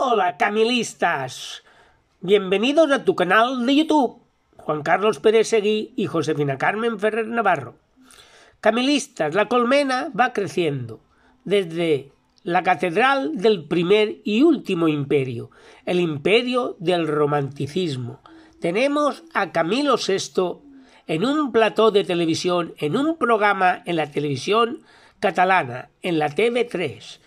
Hola camilistas. Bienvenidos a tu canal de YouTube. Juan Carlos Pérez Seguí y Josefina Carmen Ferrer Navarro. Camilistas, la colmena va creciendo desde la catedral del primer y último imperio, el imperio del romanticismo. Tenemos a Camilo VI en un plató de televisión, en un programa en la televisión catalana, en la TV3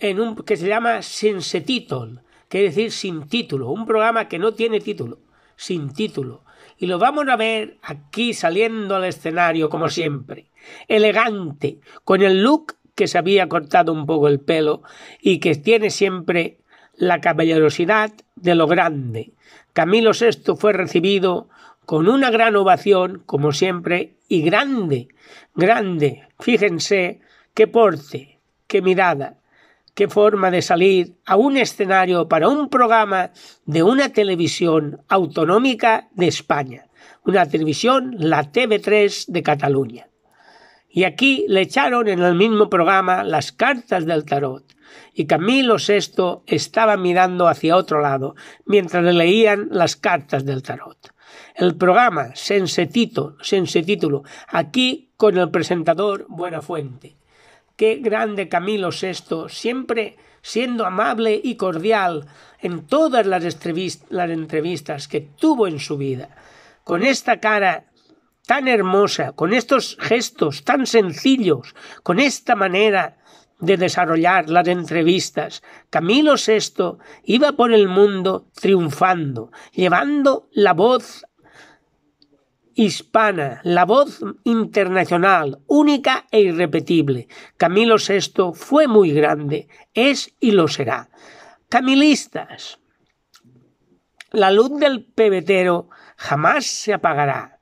en un que se llama Sense Title, que decir, sin título, un programa que no tiene título, sin título. Y lo vamos a ver aquí saliendo al escenario, como siempre, elegante, con el look que se había cortado un poco el pelo y que tiene siempre la caballerosidad de lo grande. Camilo VI fue recibido con una gran ovación, como siempre, y grande, grande. Fíjense qué porte, qué mirada, qué forma de salir a un escenario para un programa de una televisión autonómica de España, una televisión, la TV3 de Cataluña. Y aquí le echaron en el mismo programa las cartas del tarot, y Camilo VI estaba mirando hacia otro lado mientras le leían las cartas del tarot. El programa, sense título, sense título, aquí con el presentador Buenafuente. Qué grande Camilo VI, siempre siendo amable y cordial en todas las, entrevistas que tuvo en su vida. Con esta cara tan hermosa, con estos gestos tan sencillos, con esta manera de desarrollar las entrevistas, Camilo VI iba por el mundo triunfando, llevando la voz hispana, la voz internacional, única e irrepetible. Camilo VI fue muy grande, es y lo será. Camilistas, la luz del pebetero jamás se apagará.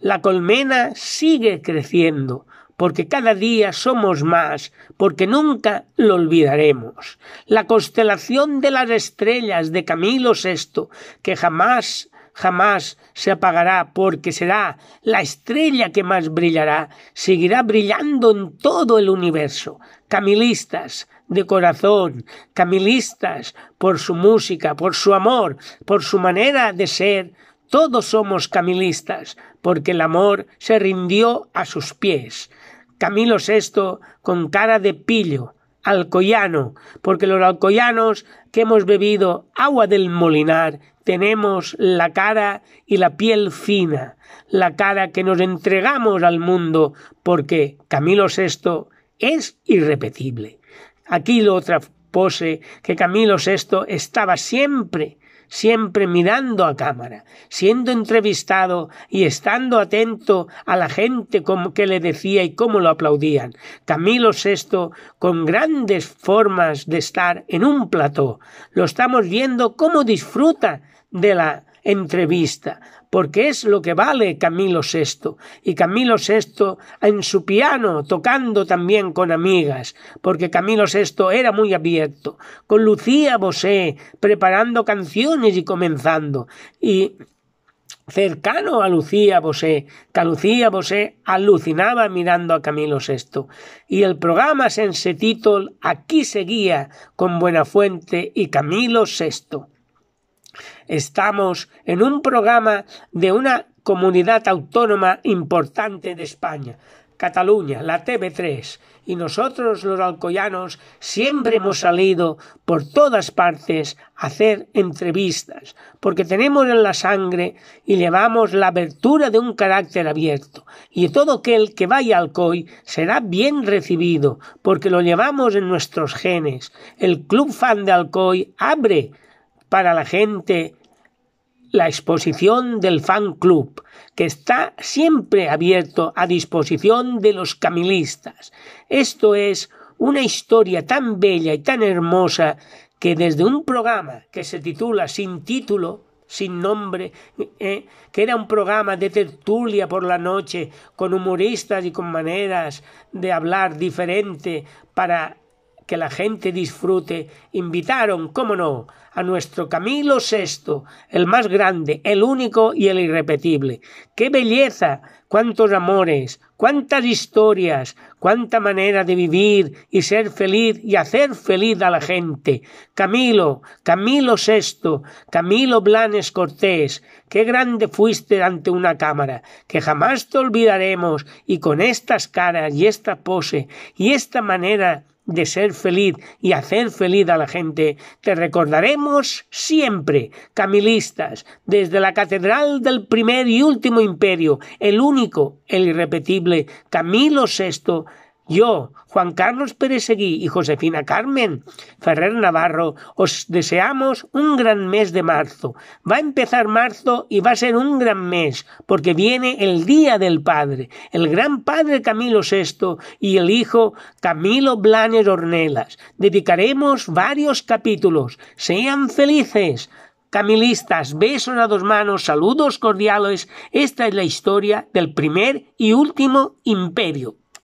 La colmena sigue creciendo, porque cada día somos más, porque nunca lo olvidaremos. La constelación de las estrellas de Camilo VI, que jamás jamás se apagará porque será la estrella que más brillará, seguirá brillando en todo el universo. Camilistas de corazón, camilistas por su música, por su amor, por su manera de ser, todos somos camilistas porque el amor se rindió a sus pies. Camilo VI, con cara de pillo, alcoyano, porque los alcoyanos que hemos bebido agua del molinar tenemos la cara y la piel fina, la cara que nos entregamos al mundo, porque Camilo VI es irrepetible. Aquí lo otra pose que Camilo VI estaba siempre siempre mirando a cámara, siendo entrevistado y estando atento a la gente como que le decía y cómo lo aplaudían. Camilo VI, con grandes formas de estar en un plató, lo estamos viendo cómo disfruta de la entrevista, porque es lo que vale Camilo VI. Y Camilo VI en su piano, tocando también con amigas, porque Camilo VI era muy abierto, con Lucía Bosé, preparando canciones y comenzando. Y cercano a Lucía Bosé, que Lucía Bosé alucinaba mirando a Camilo VI. Y el programa título aquí seguía con Buenafuente y Camilo VI. Estamos en un programa de una comunidad autónoma importante de España, Cataluña, la TV3, y nosotros los alcoyanos siempre hemos salido por todas partes a hacer entrevistas, porque tenemos en la sangre y llevamos la abertura de un carácter abierto, y todo aquel que vaya al COI será bien recibido, porque lo llevamos en nuestros genes. El Club Fan de Alcoy abre para la gente la exposición del fan club, que está siempre abierto a disposición de los camilistas. Esto es una historia tan bella y tan hermosa que desde un programa que se titula Sin título, sin nombre, eh, que era un programa de tertulia por la noche, con humoristas y con maneras de hablar diferente para la gente disfrute, invitaron, cómo no, a nuestro Camilo VI, el más grande, el único y el irrepetible. ¡Qué belleza! ¡Cuántos amores! ¡Cuántas historias! ¡Cuánta manera de vivir y ser feliz y hacer feliz a la gente! Camilo, Camilo VI, Camilo Blanes Cortés, qué grande fuiste ante una cámara, que jamás te olvidaremos y con estas caras y esta pose y esta manera de ser feliz y hacer feliz a la gente, te recordaremos siempre, camilistas, desde la catedral del primer y último imperio, el único, el irrepetible Camilo VI, yo, Juan Carlos Pérez Seguí y Josefina Carmen Ferrer Navarro, os deseamos un gran mes de marzo. Va a empezar marzo y va a ser un gran mes, porque viene el Día del Padre, el gran padre Camilo VI y el hijo Camilo Blanes Ornelas. Dedicaremos varios capítulos. Sean felices. Camilistas, besos a dos manos, saludos cordiales. Esta es la historia del primer y último imperio.